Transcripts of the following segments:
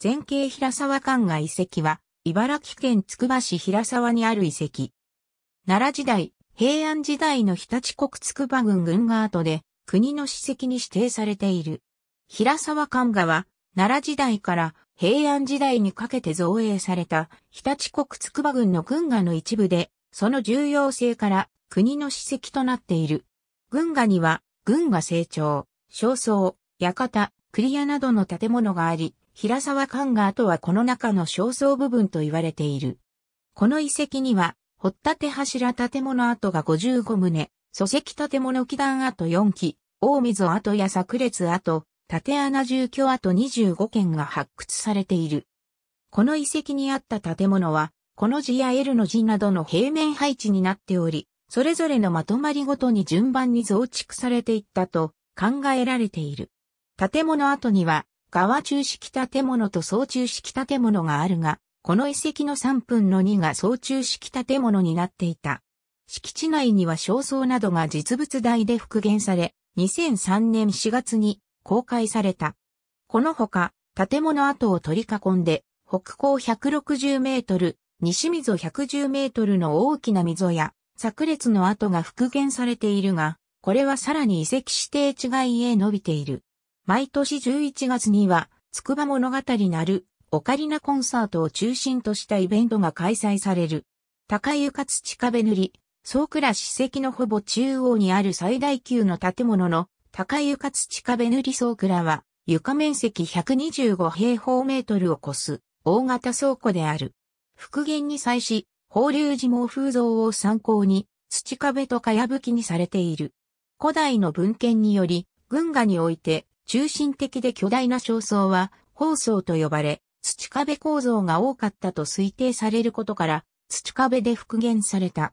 前景平沢館が遺跡は、茨城県つくば市平沢にある遺跡。奈良時代、平安時代の日立国つくば郡軍が跡で、国の史跡に指定されている。平沢館画は、奈良時代から平安時代にかけて造営された日立国つくば郡の軍画の一部で、その重要性から国の史跡となっている。軍画には、軍画成長、焦燥、館、クリアなどの建物があり、平沢関があとはこの中の焦燥部分と言われている。この遺跡には、掘立柱建物跡が55棟、礎石建物基壇跡4基、大溝跡や炸裂跡、縦穴住居跡25件が発掘されている。この遺跡にあった建物は、この字や L の字などの平面配置になっており、それぞれのまとまりごとに順番に増築されていったと考えられている。建物跡には川中式建物と総中式建物があるが、この遺跡の3分の2が総中式建物になっていた。敷地内には焦燥などが実物大で復元され、2003年4月に公開された。このほか、建物跡を取り囲んで、北高160メートル、西溝110メートルの大きな溝や、炸裂の跡が復元されているが、これはさらに遺跡指定地外へ伸びている。毎年11月には、つくば物語なる、オカリナコンサートを中心としたイベントが開催される。高床土壁塗り、総倉史跡のほぼ中央にある最大級の建物の高床土壁塗り総倉は床面積125平方メートルを超す大型倉庫である。復元に際し、法隆寺毛風像を参考に土壁とかやぶきにされている。古代の文献により、軍画において中心的で巨大な焦燥は、放層と呼ばれ、土壁構造が多かったと推定されることから、土壁で復元された。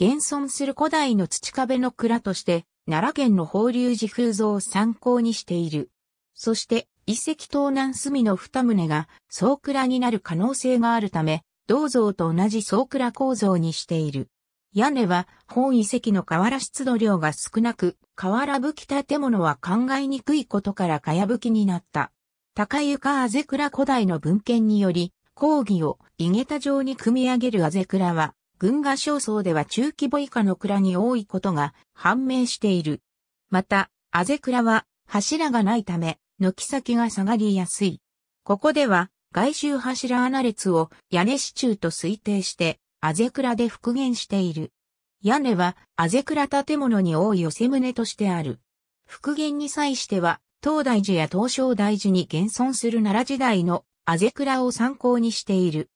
現存する古代の土壁の蔵として、奈良県の法隆寺風像を参考にしている。そして、遺跡東南隅の二棟が総蔵になる可能性があるため、銅像と同じ総蔵構造にしている。屋根は本遺跡の瓦湿度量が少なく、瓦吹き建物は考えにくいことからかやぶきになった。高床あぜくら古代の文献により、講義を井桁状に組み上げるあぜくらは、群が焦燥では中規模以下の蔵に多いことが判明している。また、あぜくらは柱がないため、軒先が下がりやすい。ここでは、外周柱穴列を屋根支柱と推定して、あぜくらで復元している。屋根は、あぜくら建物に多い寄せ棟としてある。復元に際しては、東大寺や東照大寺に現存する奈良時代のあぜくらを参考にしている。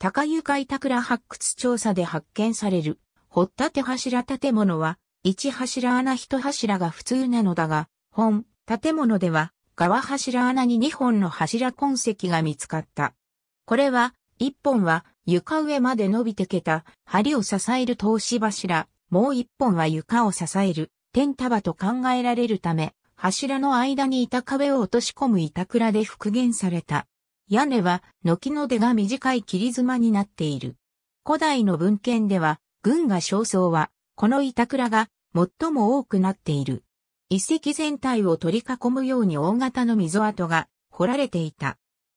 高湯海桜発掘調査で発見される、掘立柱建物は、一柱穴一柱が普通なのだが、本、建物では、側柱穴に二本の柱痕跡が見つかった。これは、一本は床上まで伸びてけた、梁を支える通し柱、もう一本は床を支える、天束と考えられるため、柱の間に板壁を落とし込む板倉で復元された。屋根は、軒の出が短い切り妻になっている。古代の文献では、軍が焦燥は、この板倉が最も多くなっている。遺跡全体を取り囲むように大型の溝跡が掘られていた。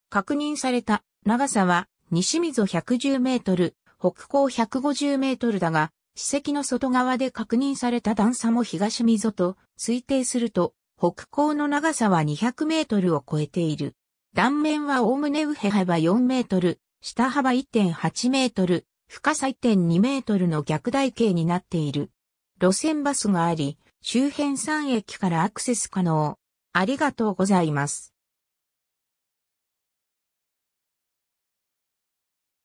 確認された長さは西溝110メートル、北高150メートルだが、史跡の外側で確認された段差も東溝と推定すると、北高の長さは200メートルを超えている。断面はおおむね右幅4メートル、下幅1.8メートル、深さ1.2メートルの逆台形になっている。路線バスがあり、周辺3駅からアクセス可能。ありがとうございます。